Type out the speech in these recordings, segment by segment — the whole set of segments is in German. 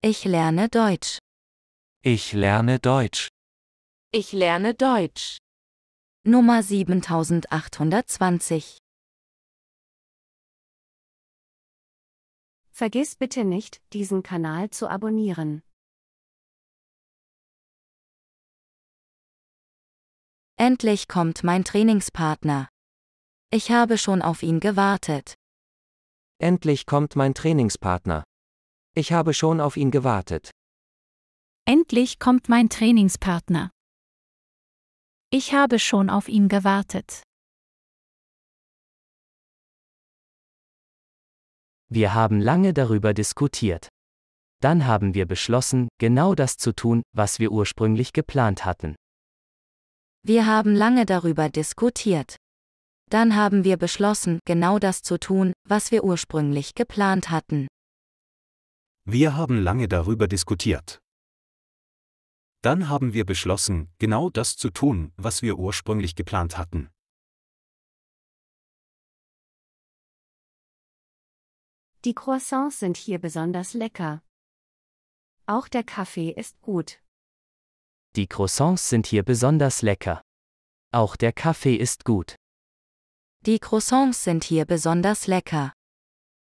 Ich lerne Deutsch. Ich lerne Deutsch. Ich lerne Deutsch. Nummer 7820. Vergiss bitte nicht, diesen Kanal zu abonnieren. Endlich kommt mein Trainingspartner. Ich habe schon auf ihn gewartet. Endlich kommt mein Trainingspartner. Ich habe schon auf ihn gewartet. Endlich kommt mein Trainingspartner. Ich habe schon auf ihn gewartet. Wir haben lange darüber diskutiert. Dann haben wir beschlossen, genau das zu tun, was wir ursprünglich geplant hatten. Wir haben lange darüber diskutiert. Dann haben wir beschlossen, genau das zu tun, was wir ursprünglich geplant hatten. Wir haben lange darüber diskutiert. Dann haben wir beschlossen, genau das zu tun, was wir ursprünglich geplant hatten. Die Croissants sind hier besonders lecker. Auch der Kaffee ist gut. Die Croissants sind hier besonders lecker. Auch der Kaffee ist gut. Die Croissants sind hier besonders lecker.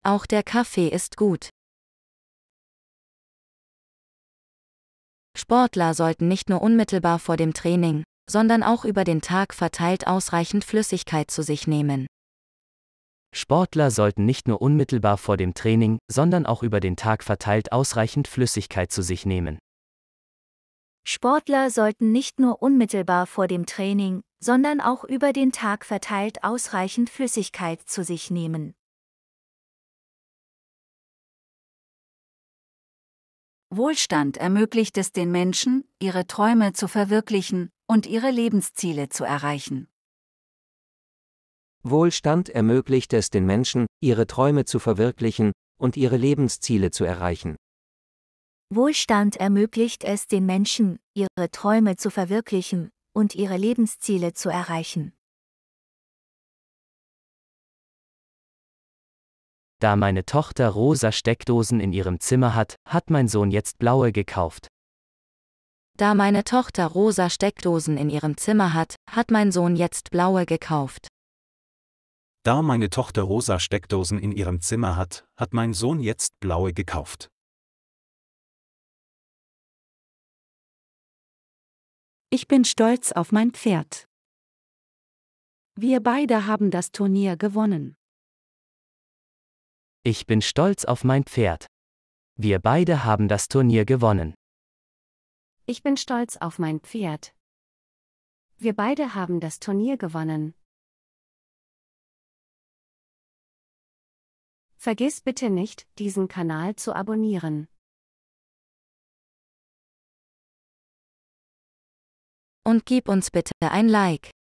Auch der Kaffee ist gut. Sportler sollten nicht nur unmittelbar vor dem Training, sondern auch über den Tag verteilt ausreichend Flüssigkeit zu sich nehmen. Sportler sollten nicht nur unmittelbar vor dem Training, sondern auch über den Tag verteilt ausreichend Flüssigkeit zu sich nehmen. Sportler sollten nicht nur unmittelbar vor dem Training, sondern auch über den Tag verteilt ausreichend Flüssigkeit zu sich nehmen. Wohlstand ermöglicht es den Menschen, ihre Träume zu verwirklichen und ihre Lebensziele zu erreichen. Wohlstand ermöglicht es den Menschen, ihre Träume zu verwirklichen und ihre Lebensziele zu erreichen. Wohlstand ermöglicht es den Menschen, ihre Träume zu verwirklichen und ihre Lebensziele zu erreichen. Da meine Tochter rosa Steckdosen in ihrem Zimmer hat, hat mein Sohn jetzt blaue gekauft. Da meine Tochter rosa Steckdosen in ihrem Zimmer hat, hat mein Sohn jetzt blaue gekauft. Da meine Tochter rosa Steckdosen in ihrem Zimmer hat, hat mein Sohn jetzt blaue gekauft. Ich bin stolz auf mein Pferd. Wir beide haben das Turnier gewonnen. Ich bin stolz auf mein Pferd. Wir beide haben das Turnier gewonnen. Ich bin stolz auf mein Pferd. Wir beide haben das Turnier gewonnen. Vergiss bitte nicht, diesen Kanal zu abonnieren. Und gib uns bitte ein Like.